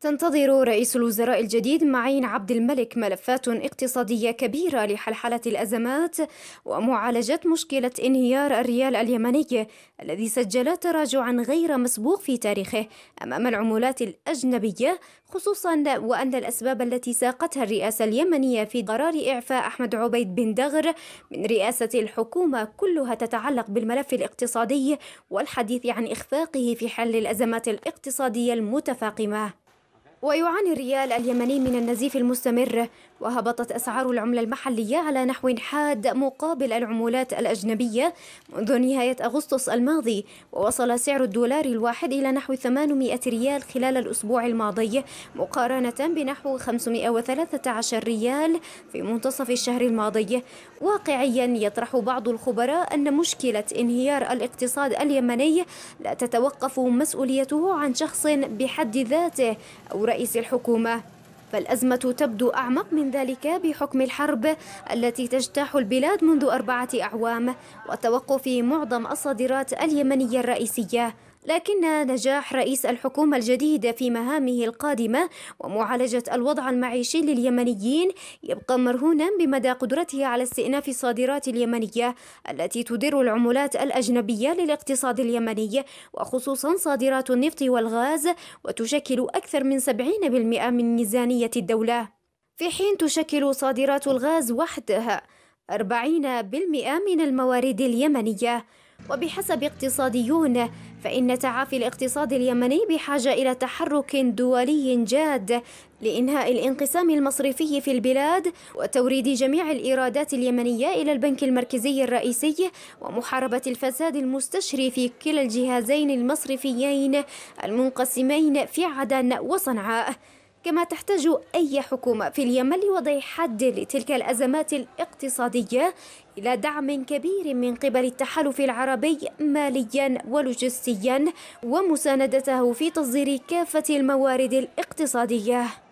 تنتظر رئيس الوزراء الجديد معين عبد الملك ملفات اقتصادية كبيرة لحلحلة الأزمات ومعالجة مشكلة انهيار الريال اليمني الذي سجل تراجعا غير مسبوق في تاريخه أمام العملات الأجنبية خصوصا وأن الأسباب التي ساقتها الرئاسة اليمنية في قرار إعفاء أحمد عبيد بن دغر من رئاسة الحكومة كلها تتعلق بالملف الاقتصادي والحديث عن إخفاقه في حل الأزمات الاقتصادية المتفاقمة ويعاني الريال اليمني من النزيف المستمر وهبطت أسعار العملة المحلية على نحو حاد مقابل العمولات الأجنبية منذ نهاية أغسطس الماضي ووصل سعر الدولار الواحد إلى نحو 800 ريال خلال الأسبوع الماضي مقارنة بنحو 513 ريال في منتصف الشهر الماضي واقعيا يطرح بعض الخبراء أن مشكلة انهيار الاقتصاد اليمني لا تتوقف مسؤوليته عن شخص بحد ذاته أو رئيس الحكومة فالأزمة تبدو أعمق من ذلك بحكم الحرب التي تجتاح البلاد منذ أربعة أعوام وتوقف معظم الصادرات اليمنية الرئيسية لكن نجاح رئيس الحكومة الجديد في مهامه القادمة ومعالجة الوضع المعيشي لليمنيين يبقى مرهونا بمدى قدرته على استئناف الصادرات اليمنية التي تدر العملات الأجنبية للاقتصاد اليمني وخصوصا صادرات النفط والغاز وتشكل أكثر من 70% من ميزانية الدولة في حين تشكل صادرات الغاز وحدها 40% من الموارد اليمنيه وبحسب اقتصاديون فإن تعافي الاقتصاد اليمني بحاجة إلى تحرك دولي جاد لإنهاء الانقسام المصرفي في البلاد وتوريد جميع الإيرادات اليمنية إلى البنك المركزي الرئيسي ومحاربة الفساد المستشري في كلا الجهازين المصرفيين المنقسمين في عدن وصنعاء كما تحتاج أي حكومة في اليمن لوضع حد لتلك الأزمات الاقتصادية إلى دعم كبير من قبل التحالف العربي ماليا ولوجستيا ومساندته في تصدير كافة الموارد الاقتصادية